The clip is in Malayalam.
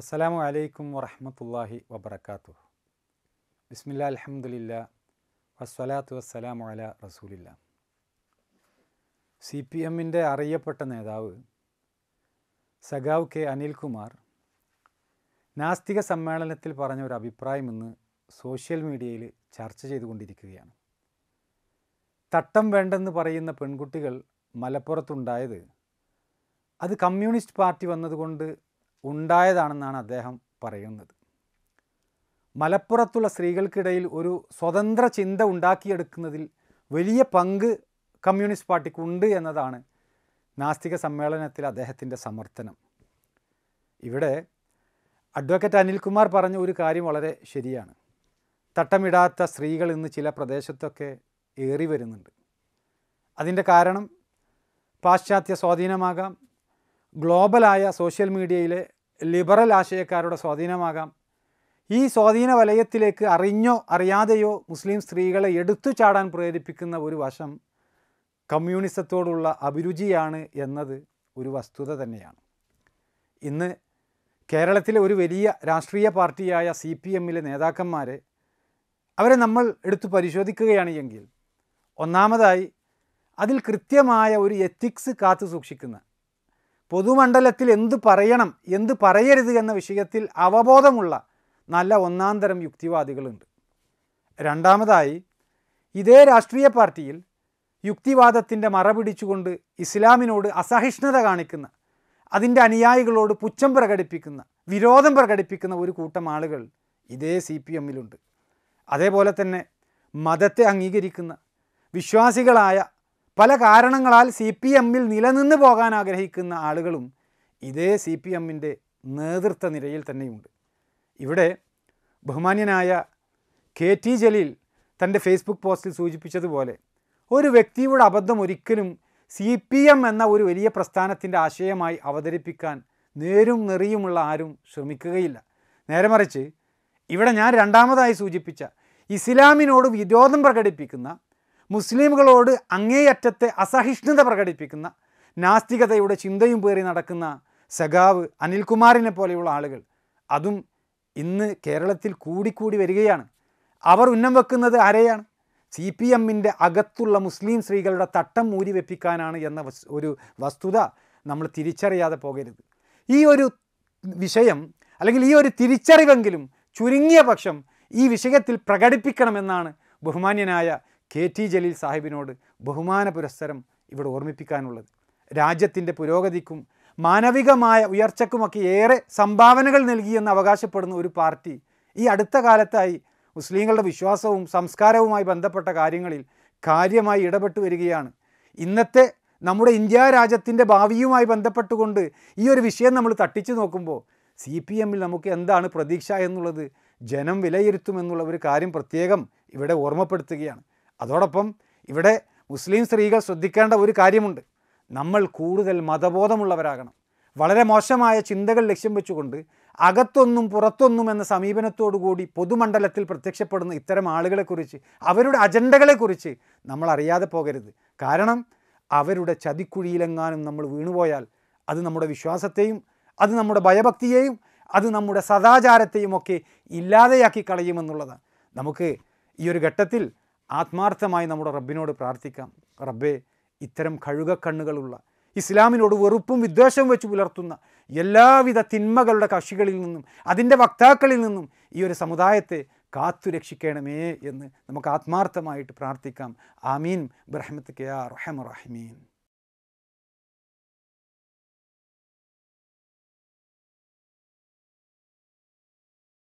അസ്സലാമു അലൈക്കും വറഹമത്തല്ലാഹി വബർക്കാത്തു ബിസ്മില്ല അലഹമുല്ല വസ്വലാത്തു വസ്സലാമു അല റസൂലില്ല സി പി എമ്മിൻ്റെ അറിയപ്പെട്ട നേതാവ് സഖാവ് കെ അനിൽകുമാർ നാസ്തിക സമ്മേളനത്തിൽ പറഞ്ഞ ഒരു അഭിപ്രായം ഇന്ന് സോഷ്യൽ മീഡിയയിൽ ചർച്ച ചെയ്തുകൊണ്ടിരിക്കുകയാണ് തട്ടം വേണ്ടെന്ന് പറയുന്ന പെൺകുട്ടികൾ മലപ്പുറത്തുണ്ടായത് അത് കമ്മ്യൂണിസ്റ്റ് പാർട്ടി വന്നതുകൊണ്ട് ഉണ്ടായതാണെന്നാണ് അദ്ദേഹം പറയുന്നത് മലപ്പുറത്തുള്ള സ്ത്രീകൾക്കിടയിൽ ഒരു സ്വതന്ത്ര ചിന്ത ഉണ്ടാക്കിയെടുക്കുന്നതിൽ വലിയ പങ്ക് കമ്മ്യൂണിസ്റ്റ് പാർട്ടിക്കുണ്ട് എന്നതാണ് നാസ്തിക സമ്മേളനത്തിൽ അദ്ദേഹത്തിൻ്റെ സമർത്ഥനം ഇവിടെ അഡ്വക്കേറ്റ് അനിൽകുമാർ പറഞ്ഞ ഒരു കാര്യം വളരെ ശരിയാണ് തട്ടമിടാത്ത സ്ത്രീകൾ ഇന്ന് ചില പ്രദേശത്തൊക്കെ ഏറി വരുന്നുണ്ട് അതിൻ്റെ കാരണം പാശ്ചാത്യ സ്വാധീനമാകാം ഗ്ലോബലായ സോഷ്യൽ മീഡിയയിലെ ലിബറൽ ആശയക്കാരുടെ സ്വാധീനമാകാം ഈ സ്വാധീന വലയത്തിലേക്ക് അറിഞ്ഞോ അറിയാതെയോ മുസ്ലിം സ്ത്രീകളെ എടുത്തു ചാടാൻ പ്രേരിപ്പിക്കുന്ന ഒരു വശം കമ്മ്യൂണിസത്തോടുള്ള അഭിരുചിയാണ് എന്നത് ഒരു വസ്തുത തന്നെയാണ് ഇന്ന് കേരളത്തിലെ ഒരു വലിയ രാഷ്ട്രീയ പാർട്ടിയായ സി പി എമ്മിലെ നേതാക്കന്മാരെ അവരെ നമ്മൾ എടുത്തു പരിശോധിക്കുകയാണ് എങ്കിൽ ഒന്നാമതായി അതിൽ കൃത്യമായ ഒരു എത്തിക്സ് കാത്തു സൂക്ഷിക്കുന്ന പൊതുമണ്ഡലത്തിൽ എന്ത് പറയണം എന്ത് പറയരുത് എന്ന വിഷയത്തിൽ അവബോധമുള്ള നല്ല ഒന്നാന്തരം യുക്തിവാദികളുണ്ട് രണ്ടാമതായി ഇതേ രാഷ്ട്രീയ പാർട്ടിയിൽ യുക്തിവാദത്തിൻ്റെ മറപിടിച്ചുകൊണ്ട് ഇസ്ലാമിനോട് അസഹിഷ്ണുത കാണിക്കുന്ന അതിൻ്റെ അനുയായികളോട് പുച്ഛം പ്രകടിപ്പിക്കുന്ന വിരോധം പ്രകടിപ്പിക്കുന്ന ഒരു കൂട്ടം ആളുകൾ ഇതേ സി പി എമ്മിലുണ്ട് അതേപോലെ തന്നെ മതത്തെ അംഗീകരിക്കുന്ന വിശ്വാസികളായ പല കാരണങ്ങളാൽ സി പി എമ്മിൽ നിലനിന്ന് പോകാൻ ആഗ്രഹിക്കുന്ന ആളുകളും ഇതേ സി പി എമ്മിൻ്റെ നേതൃത്വ നിരയിൽ തന്നെയുണ്ട് ഇവിടെ ബഹുമാന്യനായ കെ ടി ജലീൽ തൻ്റെ ഫേസ്ബുക്ക് പോസ്റ്റിൽ സൂചിപ്പിച്ചതുപോലെ ഒരു വ്യക്തിയുടെ അബദ്ധം ഒരിക്കലും സി പി എം എന്ന ഒരു വലിയ പ്രസ്ഥാനത്തിൻ്റെ ആശയമായി അവതരിപ്പിക്കാൻ നേരും നെറിയുമുള്ള ആരും ശ്രമിക്കുകയില്ല നേരെ മറിച്ച് ഇവിടെ ഞാൻ രണ്ടാമതായി സൂചിപ്പിച്ച ഇസ്ലാമിനോട് വിരോധം പ്രകടിപ്പിക്കുന്ന മുസ്ലിമുകളോട് അങ്ങേയറ്റത്തെ അസഹിഷ്ണുത പ്രകടിപ്പിക്കുന്ന നാസ്തികതയുടെ ചിന്തയും പേറി നടക്കുന്ന സഖാവ് അനിൽകുമാറിനെ പോലെയുള്ള ആളുകൾ അതും ഇന്ന് കേരളത്തിൽ കൂടിക്കൂടി വരികയാണ് അവർ ഉന്നം വെക്കുന്നത് ആരെയാണ് സി പി എമ്മിൻ്റെ അകത്തുള്ള മുസ്ലിം സ്ത്രീകളുടെ തട്ടം മൂരി വെപ്പിക്കാനാണ് എന്ന ഒരു വസ്തുത നമ്മൾ തിരിച്ചറിയാതെ പോകരുത് ഈ ഒരു വിഷയം അല്ലെങ്കിൽ ഈ ഒരു തിരിച്ചറിവെങ്കിലും ചുരുങ്ങിയ പക്ഷം ഈ വിഷയത്തിൽ പ്രകടിപ്പിക്കണമെന്നാണ് ബഹുമാന്യനായ കെ ടി ജലീൽ സാഹിബിനോട് ബഹുമാന പുരസ്സരം ഇവിടെ ഓർമ്മിപ്പിക്കാനുള്ളത് രാജ്യത്തിൻ്റെ പുരോഗതിക്കും മാനവികമായ ഉയർച്ചക്കുമൊക്കെ ഏറെ സംഭാവനകൾ നൽകിയെന്ന് അവകാശപ്പെടുന്ന ഒരു പാർട്ടി ഈ അടുത്ത കാലത്തായി മുസ്ലിങ്ങളുടെ വിശ്വാസവും സംസ്കാരവുമായി ബന്ധപ്പെട്ട കാര്യങ്ങളിൽ കാര്യമായി ഇടപെട്ടു വരികയാണ് ഇന്നത്തെ നമ്മുടെ ഇന്ത്യ രാജ്യത്തിൻ്റെ ഭാവിയുമായി ബന്ധപ്പെട്ടുകൊണ്ട് ഈ ഒരു വിഷയം നമ്മൾ തട്ടിച്ചു നോക്കുമ്പോൾ സി പി എമ്മിൽ നമുക്ക് എന്താണ് പ്രതീക്ഷ എന്നുള്ളത് ജനം വിലയിരുത്തുമെന്നുള്ള ഒരു കാര്യം പ്രത്യേകം ഇവിടെ ഓർമ്മപ്പെടുത്തുകയാണ് അതോടൊപ്പം ഇവിടെ മുസ്ലിം സ്ത്രീകൾ ശ്രദ്ധിക്കേണ്ട ഒരു കാര്യമുണ്ട് നമ്മൾ കൂടുതൽ മതബോധമുള്ളവരാകണം വളരെ മോശമായ ചിന്തകൾ ലക്ഷ്യം വെച്ചുകൊണ്ട് അകത്തൊന്നും പുറത്തൊന്നും എന്ന സമീപനത്തോടുകൂടി പൊതുമണ്ഡലത്തിൽ പ്രത്യക്ഷപ്പെടുന്ന ഇത്തരം ആളുകളെക്കുറിച്ച് അവരുടെ അജണ്ടകളെക്കുറിച്ച് നമ്മൾ അറിയാതെ പോകരുത് കാരണം അവരുടെ ചതിക്കുഴിയിലെങ്ങാനും നമ്മൾ വീണുപോയാൽ അത് നമ്മുടെ വിശ്വാസത്തെയും അത് നമ്മുടെ ഭയഭക്തിയെയും അത് നമ്മുടെ സദാചാരത്തെയും ഒക്കെ ഇല്ലാതെയാക്കി കളയുമെന്നുള്ളതാണ് നമുക്ക് ഈ ഒരു ഘട്ടത്തിൽ ആത്മാർത്ഥമായി നമ്മുടെ റബ്ബിനോട് പ്രാർത്ഥിക്കാം റബ്ബെ ഇത്തരം കഴുകക്കണ്ണുകളുള്ള ഇസ്ലാമിനോട് വെറുപ്പും വിദ്വേഷവും വെച്ച് പുലർത്തുന്ന എല്ലാവിധ തിന്മകളുടെ കക്ഷികളിൽ നിന്നും അതിൻ്റെ വക്താക്കളിൽ നിന്നും ഈ ഒരു സമുദായത്തെ കാത്തു രക്ഷിക്കണമേ എന്ന് നമുക്ക് ആത്മാർത്ഥമായിട്ട് പ്രാർത്ഥിക്കാം ആമീൻ ബ്രഹ്മത്ത് കെ ആ റഹമ